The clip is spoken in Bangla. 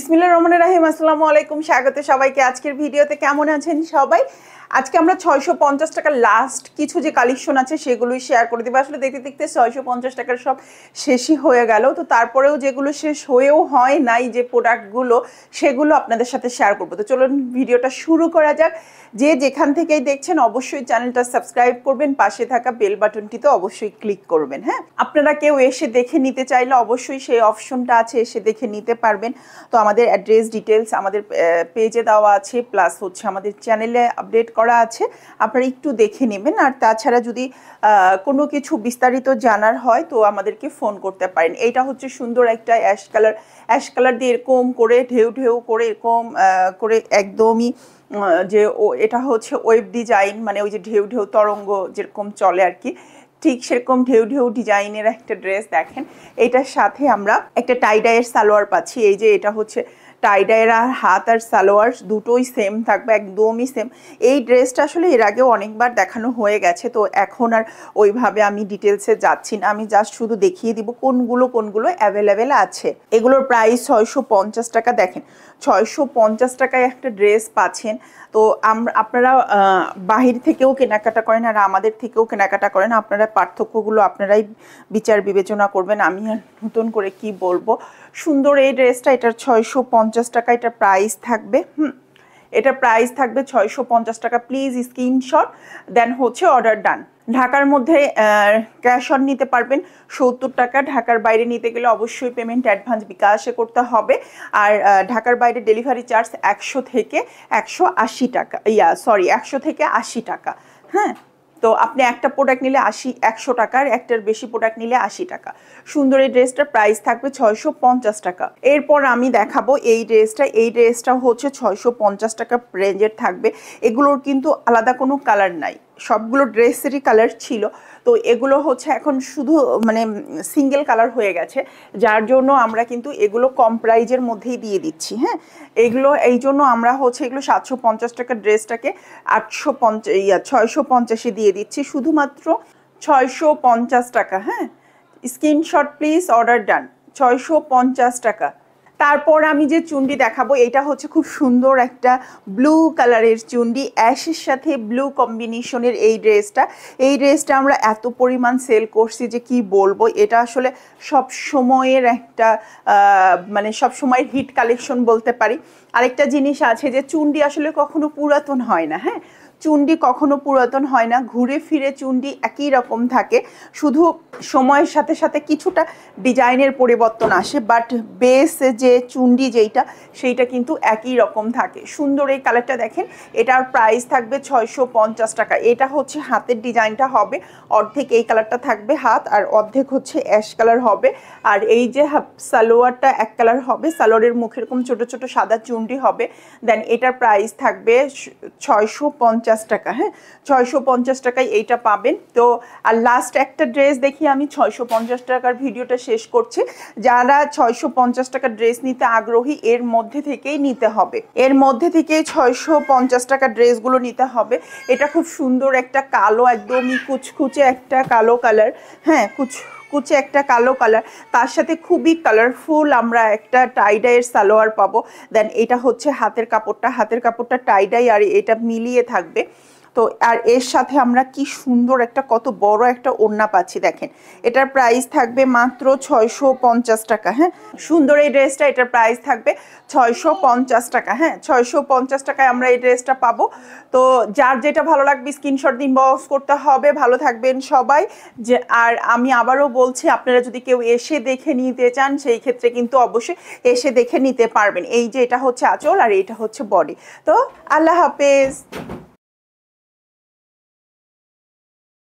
বিসমিল্লা রহমান রাহিম আসসালামু আলাইকুম স্বাগত সবাইকে আজকের ভিডিওতে কেমন আছেন সবাই আজকে আমরা ছয়শো পঞ্চাশ টাকার লাস্ট কিছু যে কালেকশন আছে সেগুলোই শেয়ার করে দেবো আসলে দেখতে দেখতে ছয়শো পঞ্চাশ টাকার সব শেষই হয়ে গেল তো তারপরেও যেগুলো শেষ হয়েও হয় নাই যে প্রোডাক্টগুলো সেগুলো আপনাদের সাথে শেয়ার করবো তো চলুন ভিডিওটা শুরু করা যাক যে যেখান থেকেই দেখছেন অবশ্যই চ্যানেলটা সাবস্ক্রাইব করবেন পাশে থাকা বেল বাটনটি তো অবশ্যই ক্লিক করবেন হ্যাঁ আপনারা কেউ এসে দেখে নিতে চাইলে অবশ্যই সেই অপশনটা আছে এসে দেখে নিতে পারবেন তো আমাদের অ্যাড্রেস ডিটেলস আমাদের পেজে দেওয়া আছে প্লাস হচ্ছে আমাদের চ্যানেলে আপডেট করা আছে আপনারা একটু দেখে নেবেন আর তাছাড়া যদি কোনো কিছু বিস্তারিত জানার হয় তো আমাদেরকে ফোন করতে পারেন এইটা হচ্ছে সুন্দর একটা অ্যাশ কালার অ্যাশ কালার দিয়ে এরকম করে ঢেউ ঢেউ করে এরকম করে একদমই যে ও এটা হচ্ছে ওয়েব ডিজাইন মানে ওই যে ঢেউ ঢেউ তরঙ্গ যেরকম চলে আর কি ঠিক সেরকম ঢেউ ঢেউ ডিজাইনের একটা ড্রেস দেখেন এটার সাথে আমরা একটা টাইডাইয়ের সালোয়ার পাচ্ছি এই যে এটা হচ্ছে টাইডাইয়ের আর হাত আর সালোয়ার দুটোই সেম থাকবে একদমই সেম এই ড্রেসটা আসলে এর আগেও অনেকবার দেখানো হয়ে গেছে তো এখন আর ওইভাবে আমি ডিটেলসে যাচ্ছি না আমি জাস্ট শুধু দেখিয়ে দিব কোনগুলো কোনগুলো অ্যাভেলেবেল আছে এগুলোর প্রাইস ছয়শো টাকা দেখেন ছয়শো পঞ্চাশ টাকায় একটা ড্রেস পাচ্ছেন তো আমরা আপনারা বাহির থেকেও কেনাকাটা করেন আর আমাদের থেকেও কেনাকাটা করেন আপনারা পার্থক্যগুলো আপনারাই বিচার বিবেচনা করবেন আমি আর নতুন করে কি বলবো সুন্দর এই ড্রেসটা এটার ছয়শো পঞ্চাশ টাকা এটার প্রাইস থাকবে হুম এটা প্রাইস থাকবে ছয়শো পঞ্চাশ টাকা প্লিজ স্ক্রিনশট দেন হচ্ছে অর্ডার ডান ঢাকার মধ্যে ক্যাশ অন নিতে পারবেন সত্তর টাকা ঢাকার বাইরে নিতে গেলে অবশ্যই পেমেন্ট অ্যাডভান্স বিকাশে করতে হবে আর ঢাকার বাইরে ডেলিভারি চার্জ একশো থেকে একশো আশি টাকা ইয়া সরি একশো থেকে আশি টাকা হ্যাঁ তো আপনি একটা প্রোডাক্ট নিলে আশি একশো টাকার একটার বেশি প্রোডাক্ট নিলে আশি টাকা সুন্দর এই ড্রেসটার প্রাইস থাকবে ছয়শো পঞ্চাশ টাকা এরপর আমি দেখাবো এই ড্রেসটা এই ড্রেসটা হচ্ছে ছয়শো পঞ্চাশ টাকা রেঞ্জের থাকবে এগুলোর কিন্তু আলাদা কোনো কালার নাই সবগুলো ড্রেসেরই কালার ছিল তো এগুলো হচ্ছে এখন শুধু মানে সিঙ্গেল কালার হয়ে গেছে যার জন্য আমরা কিন্তু এগুলো কম প্রাইজের মধ্যেই দিয়ে দিচ্ছি হ্যাঁ এগুলো এই জন্য আমরা হচ্ছে এগুলো সাতশো পঞ্চাশ টাকার ড্রেসটাকে আটশো পঞ্চাশ ইয়া ছয়শো পঞ্চাশে দিয়ে দিচ্ছি শুধুমাত্র ছয়শো পঞ্চাশ টাকা হ্যাঁ স্ক্রিনশট প্লিজ অর্ডার ডান ছয়শো পঞ্চাশ টাকা তারপর আমি যে চুন্ডি দেখাবো এটা হচ্ছে খুব সুন্দর একটা ব্লু কালারের চুন্ডি অ্যাশের সাথে ব্লু কম্বিনেশনের এই ড্রেসটা এই ড্রেসটা আমরা এত পরিমাণ সেল করছি যে কি বলবো এটা আসলে সব সময়ের একটা মানে সব সময়ের হিট কালেকশন বলতে পারি আরেকটা জিনিস আছে যে চুন্ডি আসলে কখনো পুরাতন হয় না হ্যাঁ চুন্ডি কখনো পুরাতন হয় না ঘুরে ফিরে চুন্ডি একই রকম থাকে শুধু সময়ের সাথে সাথে কিছুটা ডিজাইনের পরিবর্তন আসে বাট বেস যে চুন্ডি যেইটা সেইটা কিন্তু একই রকম থাকে সুন্দর এই কালারটা দেখেন এটার প্রাইস থাকবে ছয়শো পঞ্চাশ টাকা এটা হচ্ছে হাতের ডিজাইনটা হবে অর্ধেক এই কালারটা থাকবে হাত আর অর্ধেক হচ্ছে অ্যাশ কালার হবে আর এই যে সালোয়ারটা এক কালার হবে সালোয়ারের মুখেরকম ছোট ছোট সাদা চুন্ডি হবে দেন এটার প্রাইস থাকবে ছয়শো পঞ্চাশ পঞ্চাশ টাকা হ্যাঁ ছয়শো পঞ্চাশ টাকায় এইটা পাবেন তো আর লাস্ট একটা ড্রেস দেখি আমি ছয়শো পঞ্চাশ টাকার ভিডিওটা শেষ করছি যারা ছয়শো পঞ্চাশ টাকার ড্রেস নিতে আগ্রহী এর মধ্যে থেকেই নিতে হবে এর মধ্যে থেকেই ছয়শো পঞ্চাশ টাকার ড্রেসগুলো নিতে হবে এটা খুব সুন্দর একটা কালো একদমই কুচকুচে একটা কালো কালার হ্যাঁ কুচ কুচকুচে একটা কালো কালার তার সাথে খুবই কালারফুল আমরা একটা টাইডাইয়ের সালোয়ার পাবো দেন এটা হচ্ছে হাতের কাপড়টা হাতের কাপড়টা টাইডাই আর এটা মিলিয়ে থাকবে তো আর এর সাথে আমরা কি সুন্দর একটা কত বড় একটা ওড়না পাচ্ছি দেখেন এটার প্রাইস থাকবে মাত্র ছয়শো পঞ্চাশ টাকা হ্যাঁ সুন্দর এই ড্রেসটা এটার প্রাইস থাকবে ছয়শো পঞ্চাশ টাকা হ্যাঁ ছয়শো পঞ্চাশ টাকায় আমরা এই ড্রেসটা পাবো তো যার যেটা ভালো লাগবে স্ক্রিনশট দিন বক্স করতে হবে ভালো থাকবেন সবাই যে আর আমি আবারও বলছি আপনারা যদি কেউ এসে দেখে নিতে চান সেই ক্ষেত্রে কিন্তু অবশ্যই এসে দেখে নিতে পারবেন এই যে এটা হচ্ছে আচল আর এটা হচ্ছে বডি তো আল্লাহ হাফেজ